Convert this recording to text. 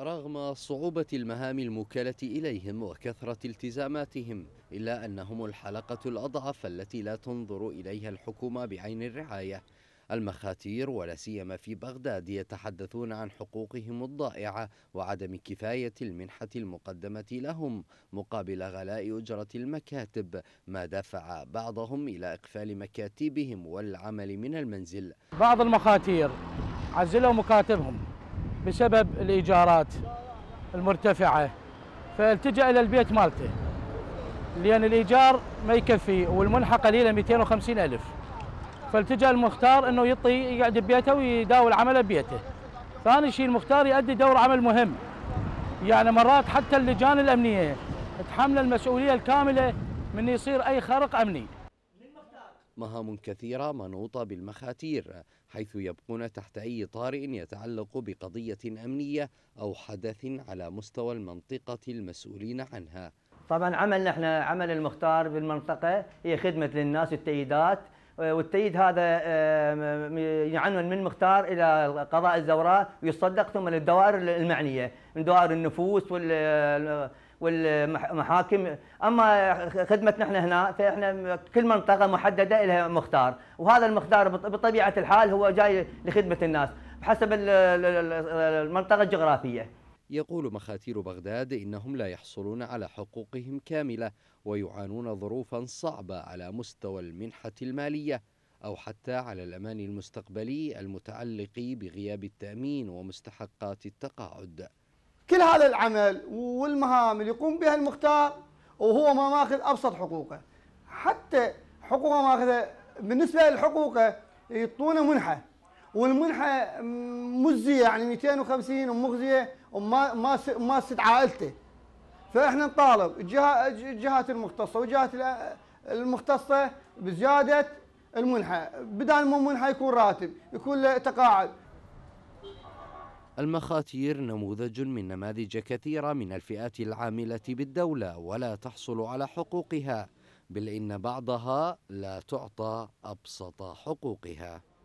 رغم صعوبة المهام الموكلة إليهم وكثرة التزاماتهم إلا أنهم الحلقة الأضعف التي لا تنظر إليها الحكومة بعين الرعاية المخاتير ولا سيما في بغداد يتحدثون عن حقوقهم الضائعة وعدم كفاية المنحة المقدمة لهم مقابل غلاء أجرة المكاتب ما دفع بعضهم إلى إقفال مكاتبهم والعمل من المنزل بعض المخاتير عزلوا مكاتبهم بسبب الإيجارات المرتفعة فالتجأ إلى البيت مالته لأن الإيجار ما يكفي والمنحة قليلة 250 ألف فالتجأ المختار أنه يطي يقعد ببيته ويداول عمله ببيته ثاني شيء المختار يؤدي دور عمل مهم يعني مرات حتى اللجان الأمنية تحمل المسؤولية الكاملة من يصير أي خرق أمني مهام كثيرة منوطة بالمخاتير حيث يبقون تحت أي طارئ يتعلق بقضية أمنية أو حدث على مستوى المنطقة المسؤولين عنها طبعا عملنا احنا عمل المختار بالمنطقة هي خدمة للناس والتأييدات والتأييد هذا يعنون من مختار إلى قضاء الزوراء ويصدق ثم للدوائر المعنية من دوائر النفوس وال والمحاكم اما خدمتنا احنا هنا فاحنا كل منطقه محدده لها مختار وهذا المختار بطبيعه الحال هو جاي لخدمه الناس بحسب المنطقه الجغرافيه يقول مخاتير بغداد انهم لا يحصلون على حقوقهم كامله ويعانون ظروفا صعبه على مستوى المنحه الماليه او حتى على الامان المستقبلي المتعلق بغياب التامين ومستحقات التقاعد كل هذا العمل والمهام اللي يقوم بها المختار وهو ما ماخذ ابسط حقوقه حتى حقوقه ماخذه بالنسبه لحقوقه يعطونه منحه والمنحه مجزيه يعني 250 ومغزيه وما ما ما ست عائلته فاحنا نطالب الجهات المختصه والجهات المختصه بزياده المنحه بدل ما المنحه يكون راتب يكون تقاعد المخاتير نموذج من نماذج كثيرة من الفئات العاملة بالدولة ولا تحصل على حقوقها بل إن بعضها لا تعطى أبسط حقوقها